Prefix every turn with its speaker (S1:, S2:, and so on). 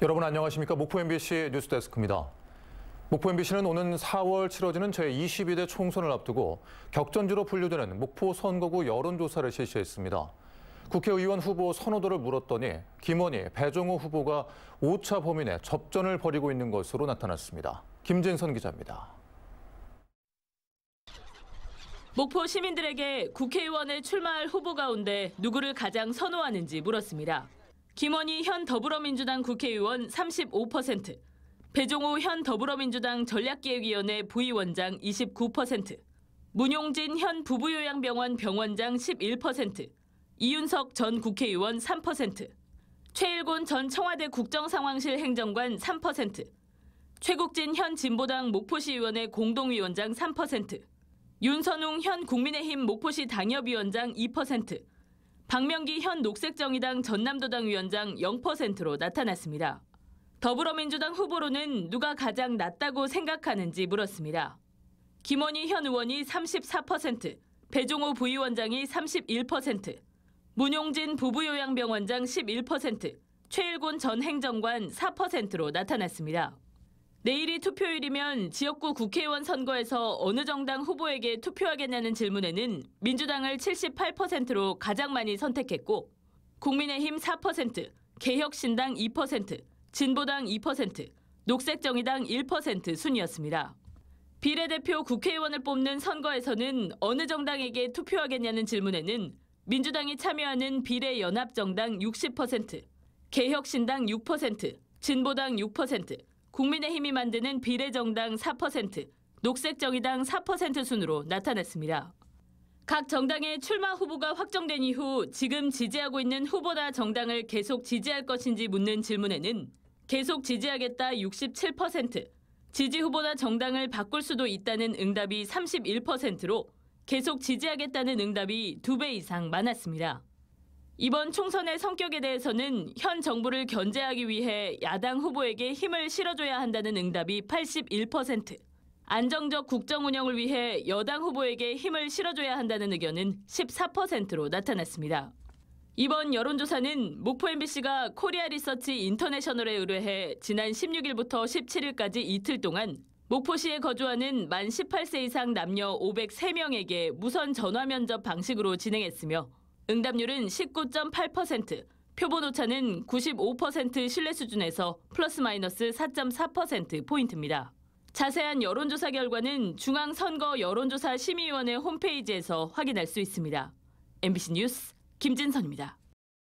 S1: 여러분 안녕하십니까? 목포 MBC 뉴스데스크입니다. 목포 MBC는 오는 4월 치러지는 제22대 총선을 앞두고 격전지로 분류되는 목포 선거구 여론조사를 실시했습니다. 국회의원 후보 선호도를 물었더니 김원희, 배종호 후보가 5차 범인의 접전을 벌이고 있는 것으로 나타났습니다. 김진선 기자입니다.
S2: 목포 시민들에게 국회의원에 출마할 후보 가운데 누구를 가장 선호하는지 물었습니다. 김원희 현 더불어민주당 국회의원 35%, 배종호 현 더불어민주당 전략기획위원회 부위원장 29%, 문용진 현 부부요양병원 병원장 11%, 이윤석 전 국회의원 3%, 최일곤 전 청와대 국정상황실 행정관 3%, 최국진 현 진보당 목포시의원회 공동위원장 3%, 윤선웅 현 국민의힘 목포시 당협위원장 2%, 박명기 현 녹색정의당 전남도당 위원장 0%로 나타났습니다. 더불어민주당 후보로는 누가 가장 낫다고 생각하는지 물었습니다. 김원희 현 의원이 34%, 배종호 부위원장이 31%, 문용진 부부요양병원장 11%, 최일곤 전 행정관 4%로 나타났습니다. 내일이 투표일이면 지역구 국회의원 선거에서 어느 정당 후보에게 투표하겠냐는 질문에는 민주당을 78%로 가장 많이 선택했고 국민의힘 4%, 개혁신당 2%, 진보당 2%, 녹색정의당 1% 순이었습니다. 비례대표 국회의원을 뽑는 선거에서는 어느 정당에게 투표하겠냐는 질문에는 민주당이 참여하는 비례연합정당 60%, 개혁신당 6%, 진보당 6%, 국민의힘이 만드는 비례정당 4%, 녹색정의당 4% 순으로 나타났습니다. 각 정당의 출마 후보가 확정된 이후 지금 지지하고 있는 후보나 정당을 계속 지지할 것인지 묻는 질문에는 계속 지지하겠다 67%, 지지 후보나 정당을 바꿀 수도 있다는 응답이 31%로 계속 지지하겠다는 응답이 두 배 이상 많았습니다. 이번 총선의 성격에 대해서는 현 정부를 견제하기 위해 야당 후보에게 힘을 실어줘야 한다는 응답이 81%, 안정적 국정 운영을 위해 여당 후보에게 힘을 실어줘야 한다는 의견은 14%로 나타났습니다. 이번 여론조사는 목포 MBC가 코리아 리서치 인터내셔널에 의뢰해 지난 16일부터 17일까지 이틀 동안 목포시에 거주하는 만 18세 이상 남녀 503명에게 무선 전화 면접 방식으로 진행했으며 응답률은 19.8%, 표본 오차는 95% 신뢰 수준에서 플러스 마이너스 4.4%포인트입니다. 자세한 여론조사 결과는 중앙선거 여론조사 심의위원회 홈페이지에서 확인할 수 있습니다. MBC 뉴스 김진선입니다.